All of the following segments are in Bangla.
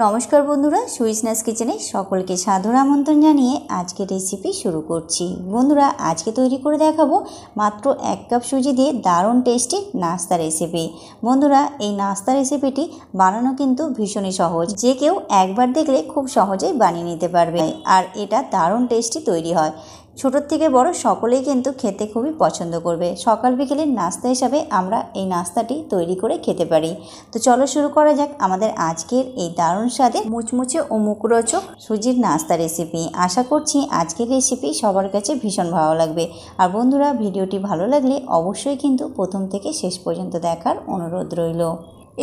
নমস্কার বন্ধুরা সুইসনাস কিচেনে সকলকে সাধুর আমন্ত্রণ জানিয়ে আজকে রেসিপি শুরু করছি বন্ধুরা আজকে তৈরি করে দেখাবো মাত্র এক কাপ সুজি দিয়ে দারুণ টেস্টি নাস্তা রেসিপি বন্ধুরা এই নাস্তা রেসিপিটি বানানো কিন্তু ভীষণই সহজ যে কেউ একবার দেখলে খুব সহজেই বানিয়ে নিতে পারবে আর এটা দারুণ টেস্টি তৈরি হয় ছোটোর থেকে বড় সকলেই কিন্তু খেতে খুবই পছন্দ করবে সকাল বিকেলের নাস্তা হিসাবে আমরা এই নাস্তাটি তৈরি করে খেতে পারি তো চলো শুরু করা যাক আমাদের আজকের এই দারুণ স্বাদে মুচমুচে ও মুখরোচক সুজির নাস্তা রেসিপি আশা করছি আজকের রেসিপি সবার কাছে ভীষণ ভালো লাগবে আর বন্ধুরা ভিডিওটি ভালো লাগলে অবশ্যই কিন্তু প্রথম থেকে শেষ পর্যন্ত দেখার অনুরোধ রইল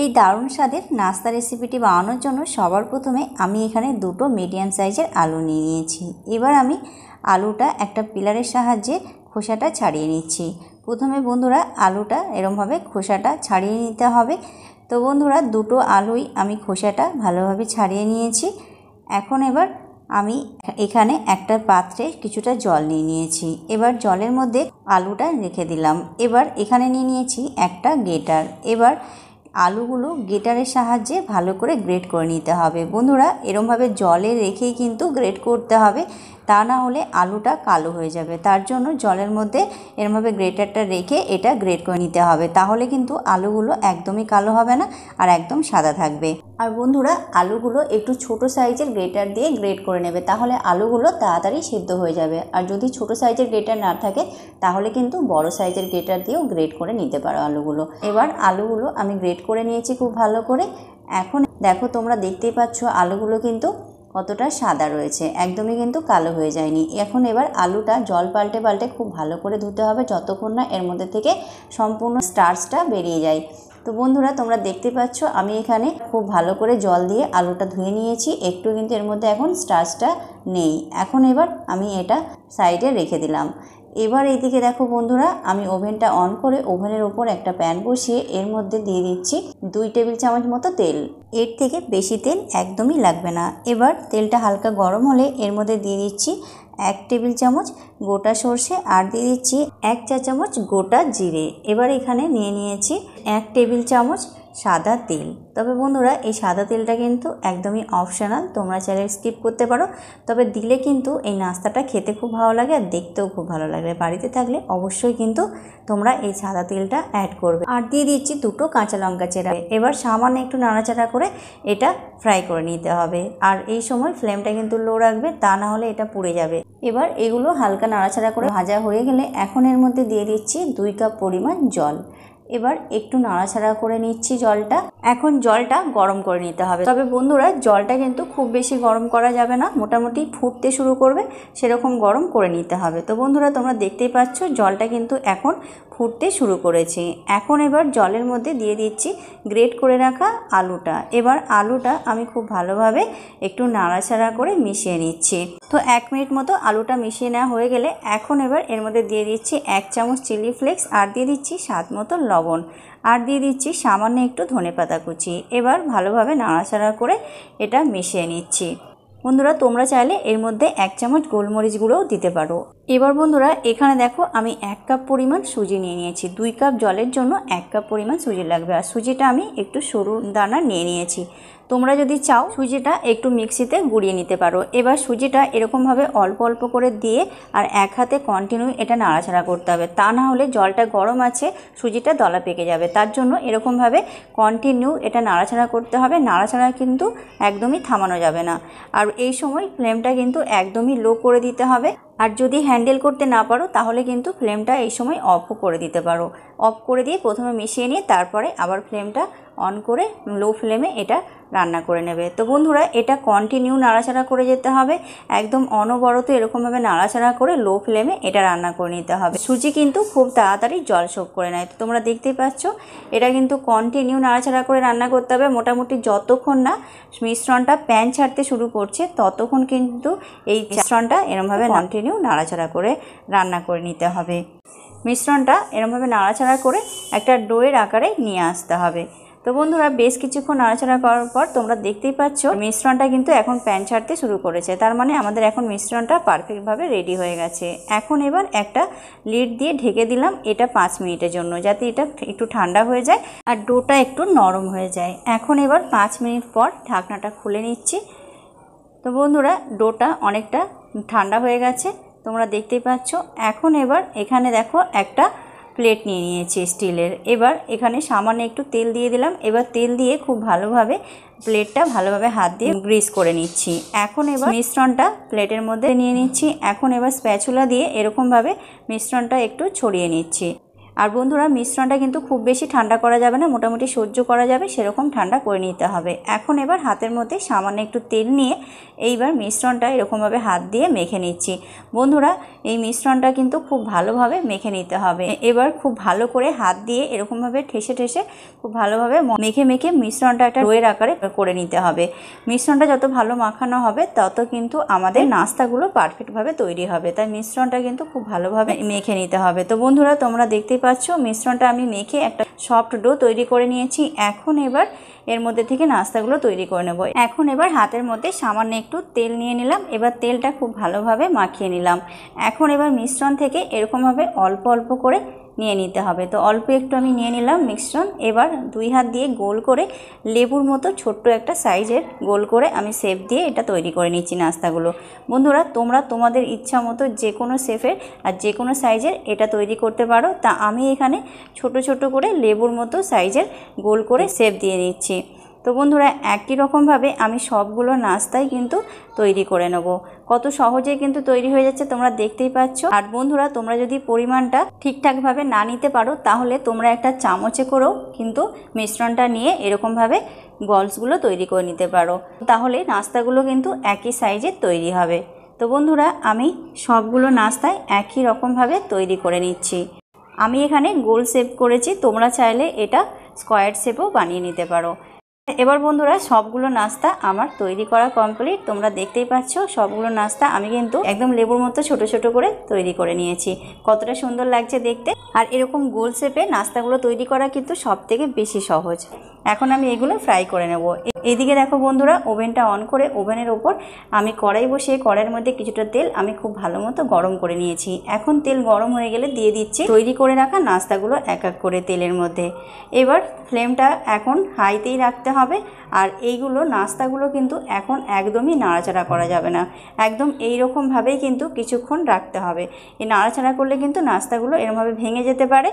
এই দারুণ স্বাদের নাস্তা রেসিপিটি বানানোর জন্য সবার প্রথমে আমি এখানে দুটো মিডিয়াম সাইজের আলু নিয়ে নিয়েছি এবার আমি আলুটা একটা পিলারের সাহায্যে খোসাটা ছাড়িয়ে নিচ্ছি প্রথমে বন্ধুরা আলুটা এরমভাবে খোসাটা ছাড়িয়ে নিতে হবে তো বন্ধুরা দুটো আলুই আমি খোসাটা ভালোভাবে ছাড়িয়ে নিয়েছি এখন এবার আমি এখানে একটা পাত্রে কিছুটা জল নিয়ে নিয়েছি এবার জলের মধ্যে আলুটা রেখে দিলাম এবার এখানে নিয়ে নিয়েছি একটা গেটার এবার আলুগুলো গ্রেটারের সাহায্যে ভালো করে গ্রেট করে নিতে হবে বন্ধুরা এরমভাবে জলে রেখেই কিন্তু গ্রেট করতে হবে তা না হলে আলুটা কালো হয়ে যাবে তার জন্য জলের মধ্যে এরমভাবে গ্রেটারটা রেখে এটা গ্রেট করে নিতে হবে তাহলে কিন্তু আলুগুলো একদমই কালো হবে না আর একদম সাদা থাকবে আর বন্ধুরা আলুগুলো একটু ছোট সাইজের গ্রেটার দিয়ে গ্রেট করে নেবে তাহলে আলুগুলো তাড়াতাড়ি সিদ্ধ হয়ে যাবে আর যদি ছোট সাইজের গ্রেটার না থাকে তাহলে কিন্তু বড় সাইজের গ্রেটার দিয়েও গ্রেট করে নিতে পারো আলুগুলো এবার আলুগুলো আমি গ্রেট করে নিয়েছি খুব ভালো করে এখন দেখো তোমরা দেখতেই পাচ্ছ আলুগুলো কিন্তু কতটা সাদা রয়েছে একদমই কিন্তু কালো হয়ে যায়নি এখন এবার আলুটা জল পাল্টে পাল্টে খুব ভালো করে ধুতে হবে যতক্ষণ না এর মধ্যে থেকে সম্পূর্ণ স্টার্চটা বেরিয়ে যায় তো বন্ধুরা তোমরা দেখতে পাচ্ছ আমি এখানে খুব ভালো করে জল দিয়ে আলুটা ধুয়ে নিয়েছি একটু কিন্তু এর মধ্যে এখন স্টার্চটা নেই এখন এবার আমি এটা সাইডে রেখে দিলাম এবার এইদিকে দেখো বন্ধুরা আমি ওভেনটা অন করে ওভেনের ওপর একটা প্যান বসিয়ে এর মধ্যে দিয়ে দিচ্ছি দুই টেবিল চামচ মতো তেল এর থেকে বেশি তেল একদমই লাগবে না এবার তেলটা হালকা গরম হলে এর মধ্যে দিয়ে দিচ্ছি এক টেবিল চামচ গোটা সর্ষে আর দিয়ে দিচ্ছি এক চা চামচ গোটা জিরে এবার এখানে নিয়ে নিয়েছি এক টেবিল চামচ সাদা তেল তবে বন্ধুরা এই সাদা তেলটা কিন্তু একদমই অপশানাল তোমরা চাইলে স্কিপ করতে পারো তবে দিলে কিন্তু এই নাস্তাটা খেতে খুব ভালো লাগে আর দেখতেও খুব ভালো লাগবে বাড়িতে থাকলে অবশ্যই কিন্তু তোমরা এই সাদা তেলটা অ্যাড করবে আর দিয়ে দিচ্ছি দুটো কাঁচা লঙ্কা চেরা এবার সামান্য একটু নাড়াচাড়া করে এটা ফ্রাই করে নিতে হবে আর এই সময় ফ্লেমটা কিন্তু লো রাখবে তা না হলে এটা পুড়ে যাবে এবার এগুলো হালকা নাড়াচাড়া করে ভাজা হয়ে গেলে এখন এর মধ্যে দিয়ে দিচ্ছি দুই কাপ পরিমাণ জল এবার একটু নাড়াচাড়া করে নিচ্ছি জলটা এখন জলটা গরম করে নিতে হবে তবে বন্ধুরা জলটা কিন্তু খুব বেশি গরম করা যাবে না মোটামুটি ফুটতে শুরু করবে সেরকম গরম করে নিতে হবে তো বন্ধুরা তোমরা দেখতেই পাচ্ছ জলটা কিন্তু এখন ফুটতে শুরু করেছে এখন এবার জলের মধ্যে দিয়ে দিচ্ছি গ্রেট করে রাখা আলুটা এবার আলুটা আমি খুব ভালোভাবে একটু নাড়াচাড়া করে মিশিয়ে নিচ্ছি তো এক মিনিট মতো আলুটা মিশিয়ে নেওয়া হয়ে গেলে এখন এবার এর মধ্যে দিয়ে দিচ্ছি এক চামচ চিলি ফ্লেক্স আর দিয়ে দিচ্ছি স্বাদ মতো লবণ আর দিয়ে দিচ্ছি সামান্য একটু ধনে পাতা কুচি এবার ভালোভাবে নাড়াচাড়া করে এটা মিশিয়ে নিচ্ছি বন্ধুরা তোমরা চাইলে এর মধ্যে এক চামচ গোলমরিচ গুঁড়োও দিতে পারো এবার বন্ধুরা এখানে দেখো আমি এক কাপ পরিমাণ সুজি নিয়ে নিয়েছি দুই কাপ জলের জন্য এক কাপ পরিমাণ সুজি লাগবে আর সুজিটা আমি একটু সরু দানা নিয়ে নিয়েছি তোমরা যদি চাও সুজিটা একটু মিক্সিতে গুঁড়িয়ে নিতে পারো এবার সুজিটা এরকমভাবে অল্প অল্প করে দিয়ে আর এক হাতে কন্টিনিউ এটা নাড়াচাড়া করতে হবে তা না হলে জলটা গরম আছে সুজিটা দলা পেকে যাবে তার জন্য এরকমভাবে কন্টিনিউ এটা নাড়াচাড়া করতে হবে নাড়াচাড়া কিন্তু একদমই থামানো যাবে না আর এই সময় ফ্লেমটা কিন্তু একদমই লো করে দিতে হবে আর যদি হ্যান্ডেল করতে না পারো তাহলে কিন্তু ফ্লেমটা এই সময় অফও করে দিতে পারো অফ করে দিয়ে প্রথমে মিশিয়ে নিয়ে তারপরে আবার ফ্লেমটা অন করে লো ফ্লেমে এটা রান্না করে নেবে তো বন্ধুরা এটা কন্টিনিউ নাড়াচাড়া করে যেতে হবে একদম অনবরত এরকমভাবে নাড়াচাড়া করে লো ফ্লেমে এটা রান্না করে নিতে হবে সুজি কিন্তু খুব তাড়াতাড়ি জল শোক করে নেয় তো তোমরা দেখতেই পাচ্ছ এটা কিন্তু কন্টিনিউ নাড়াচাড়া করে রান্না করতে হবে মোটামুটি যতক্ষণ না মিশ্রণটা প্যান ছাড়তে শুরু করছে ততক্ষণ কিন্তু এই মিশ্রণটা এরমভাবে কন্টিনিউ নাড়াচাড়া করে রান্না করে নিতে হবে মিশ্রণটা এরমভাবে নাড়াচাড়া করে একটা ডোয়ের আকারে নিয়ে আসতে হবে তো বন্ধুরা বেশ কিছুক্ষণ নাড়াচাড়া করার পর তোমরা দেখতেই পাচ্ছ মিশ্রণটা কিন্তু এখন প্যান ছাড়তে শুরু করেছে তার মানে আমাদের এখন মিশ্রণটা পারফেক্টভাবে রেডি হয়ে গেছে এখন এবার একটা লিড দিয়ে ঢেকে দিলাম এটা পাঁচ মিনিটের জন্য যাতে এটা একটু ঠান্ডা হয়ে যায় আর ডোটা একটু নরম হয়ে যায় এখন এবার পাঁচ মিনিট পর ঢাকনাটা খুলে নিচ্ছি তো বন্ধুরা ডোটা অনেকটা ঠান্ডা হয়ে গেছে তোমরা দেখতেই পাচ্ছ এখন এবার এখানে দেখো একটা প্লেট নিয়ে নিয়েছি স্টিলের এবার এখানে সামান্য একটু তেল দিয়ে দিলাম এবার তেল দিয়ে খুব ভালোভাবে প্লেটটা ভালোভাবে হাত দিয়ে গ্রিস করে নিচ্ছি এখন এবার মিশ্রণটা প্লেটের মধ্যে নিয়ে নিচ্ছি এখন এবার স্প্যাচুলা দিয়ে এরকমভাবে মিশ্রণটা একটু ছড়িয়ে নিচ্ছি আর বন্ধুরা মিশ্রণটা কিন্তু খুব বেশি ঠান্ডা করা যাবে না মোটামুটি সহ্য করা যাবে সেরকম ঠান্ডা করে নিতে হবে এখন এবার হাতের মধ্যে সামান্য একটু তেল নিয়ে এইবার মিশ্রণটা এরকমভাবে হাত দিয়ে মেখে নিচ্ছি বন্ধুরা এই মিশ্রণটা কিন্তু খুব ভালোভাবে মেখে নিতে হবে এবার খুব ভালো করে হাত দিয়ে এরকমভাবে ঠেসে ঠেসে খুব ভালোভাবে মেখে মেখে মিশ্রণটা একটা রোয়ের আকারে করে নিতে হবে মিশ্রণটা যত ভালো মাখানো হবে তত কিন্তু আমাদের নাস্তাগুলো পারফেক্টভাবে তৈরি হবে তাই মিশ্রণটা কিন্তু খুব ভালোভাবে মেখে নিতে হবে তো বন্ধুরা তোমরা দেখতেই পাচ্ছ মিশ্রণটা আমি মেখে একটা সফট ডো তৈরি করে নিয়েছি এখন এবার এর মধ্যে থেকে নাস্তাগুলো তৈরি করে নেব এখন এবার হাতের মধ্যে সামান্য একটু তেল নিয়ে নিলাম এবার তেলটা খুব ভালোভাবে মাখিয়ে নিলাম এখন এবার মিশ্রণ থেকে এরকমভাবে অল্প অল্প করে নিয়ে নিতে হবে তো অল্প একটু আমি নিয়ে নিলাম মিশ্রণ এবার দুই হাত দিয়ে গোল করে লেবুর মতো ছোট্ট একটা সাইজের গোল করে আমি শেপ দিয়ে এটা তৈরি করে নিচ্ছি নাস্তাগুলো বন্ধুরা তোমরা তোমাদের ইচ্ছা মতো যে কোনো শেপের আর যে কোনো সাইজের এটা তৈরি করতে পারো তা আমি এখানে ছোট ছোট করে লেবুর মতো সাইজের গোল করে শেপ দিয়ে নিচ্ছি তো বন্ধুরা একই রকমভাবে আমি সবগুলো নাস্তাই কিন্তু তৈরি করে নেবো কত সহজেই কিন্তু তৈরি হয়ে যাচ্ছে তোমরা দেখতেই পাচ্ছ আর বন্ধুরা তোমরা যদি পরিমাণটা ঠিকঠাকভাবে না নিতে পারো তাহলে তোমরা একটা চামচে করেও কিন্তু মিশ্রণটা নিয়ে এরকমভাবে গলসগুলো তৈরি করে নিতে পারো তাহলে নাস্তাগুলো কিন্তু একই সাইজের তৈরি হবে তো বন্ধুরা আমি সবগুলো নাস্তায় একই রকমভাবে তৈরি করে নিচ্ছি আমি এখানে গোল শেপ করেছি তোমরা চাইলে এটা স্কোয়ার শেপও বানিয়ে নিতে পারো এবার বন্ধুরা সবগুলো নাস্তা আমার তৈরি করা কমপ্লিট তোমরা দেখতেই পাচ্ছ সবগুলো নাস্তা আমি কিন্তু একদম লেবুর মতো ছোট ছোট করে তৈরি করে নিয়েছি কতটা সুন্দর লাগছে দেখতে আর এরকম গোল শেপে নাস্তাগুলো তৈরি করা কিন্তু সব থেকে বেশি সহজ এখন আমি এগুলো ফ্রাই করে নেব এদিকে দেখো বন্ধুরা ওভেনটা অন করে ওভেনের ওপর আমি কড়াই বসিয়ে কড়াইয়ের মধ্যে কিছুটা তেল আমি খুব ভালো মতো গরম করে নিয়েছি এখন তেল গরম হয়ে গেলে দিয়ে দিচ্ছি তৈরি করে রাখা নাস্তাগুলো এক এক করে তেলের মধ্যে এবার ফ্লেমটা এখন হাইতেই রাখতে হবে আর এইগুলো নাস্তাগুলো কিন্তু এখন একদমই নাড়াচাড়া করা যাবে না একদম এই রকমভাবেই কিন্তু কিছুক্ষণ রাখতে হবে এই নাড়াচাড়া করলে কিন্তু নাস্তাগুলো এরমভাবে ভেঙে যেতে পারে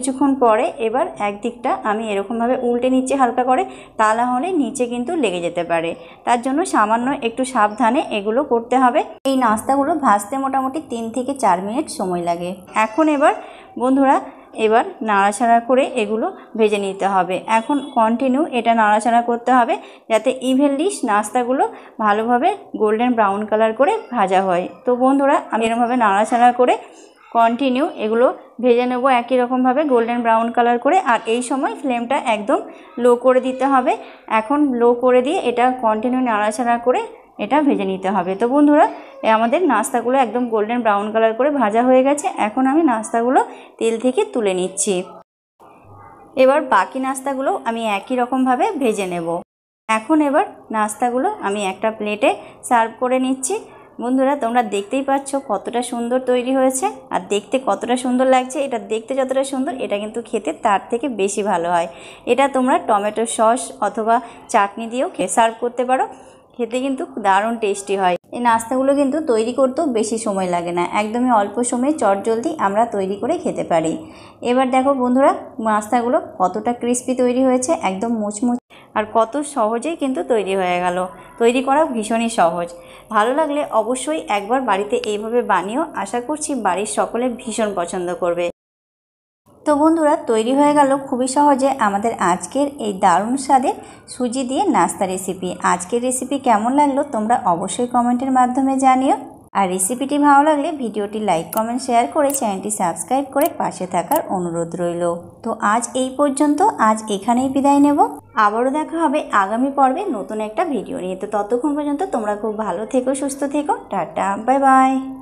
কিছুক্ষণ পরে এবার একদিকটা আমি এরকমভাবে উল্টে নিচে হালকা করে তালা হলে নিচে কিন্তু লেগে যেতে পারে তার জন্য সামান্য একটু সাবধানে এগুলো করতে হবে এই নাস্তাগুলো ভাজতে মোটামুটি তিন থেকে চার মিনিট সময় লাগে এখন এবার বন্ধুরা এবার নাড়াছাড়া করে এগুলো ভেজে নিতে হবে এখন কন্টিনিউ এটা নাড়াছাড়া করতে হবে যাতে ইভেনলি নাস্তাগুলো ভালোভাবে গোল্ডেন ব্রাউন কালার করে ভাজা হয় তো বন্ধুরা আমি এরমভাবে নাড়াছাড়া করে কন্টিনিউ এগুলো ভেজে নেব একই রকমভাবে গোল্ডেন ব্রাউন কালার করে আর এই সময় ফ্লেমটা একদম লো করে দিতে হবে এখন লো করে দিয়ে এটা কন্টিনিউ নাড়াচাড়া করে এটা ভেজে নিতে হবে তো বন্ধুরা আমাদের নাস্তাগুলো একদম গোল্ডেন ব্রাউন কালার করে ভাজা হয়ে গেছে এখন আমি নাস্তাগুলো তেল থেকে তুলে নিচ্ছি এবার বাকি নাস্তাগুলো আমি একই রকমভাবে ভেজে নেব এখন এবার নাস্তাগুলো আমি একটা প্লেটে সার্ভ করে নিচ্ছি বন্ধুরা তোমরা দেখতেই পাচ্ছ কতটা সুন্দর তৈরি হয়েছে আর দেখতে কতটা সুন্দর লাগছে এটা দেখতে যতটা সুন্দর এটা কিন্তু খেতে তার থেকে বেশি ভালো হয় এটা তোমরা টমেটো সস অথবা চাটনি দিয়েও সার্ভ করতে পারো খেতে কিন্তু দারুণ টেস্টি হয় এই নাস্তাগুলো কিন্তু তৈরি করতেও বেশি সময় লাগে না একদমই অল্প সময়ে চট জলদি আমরা তৈরি করে খেতে পারি এবার দেখো বন্ধুরা নাস্তাগুলো কতটা ক্রিস্পি তৈরি হয়েছে একদম মুচমুচ আর কত সহজেই কিন্তু তৈরি হয়ে গেল তৈরি করা ভীষণই সহজ ভালো লাগলে অবশ্যই একবার বাড়িতে এইভাবে বানিয়েও আশা করছি বাড়ির সকলে ভীষণ পছন্দ করবে তো বন্ধুরা তৈরি হয়ে গেল খুবই সহজে আমাদের আজকের এই দারুণ স্বাদের সুজি দিয়ে নাস্তা রেসিপি আজকের রেসিপি কেমন লাগলো তোমরা অবশ্যই কমেন্টের মাধ্যমে জানিও আর রেসিপিটি ভালো লাগলে ভিডিওটি লাইক কমেন্ট শেয়ার করে চ্যানেলটি সাবস্ক্রাইব করে পাশে থাকার অনুরোধ রইল তো আজ এই পর্যন্ত আজ এখানেই বিদায় নেব আবারও দেখা হবে আগামী পর্বে নতুন একটা ভিডিও নিয়ে তো ততক্ষণ পর্যন্ত তোমরা খুব ভালো থেকো সুস্থ থেকো টাটা বাই বাই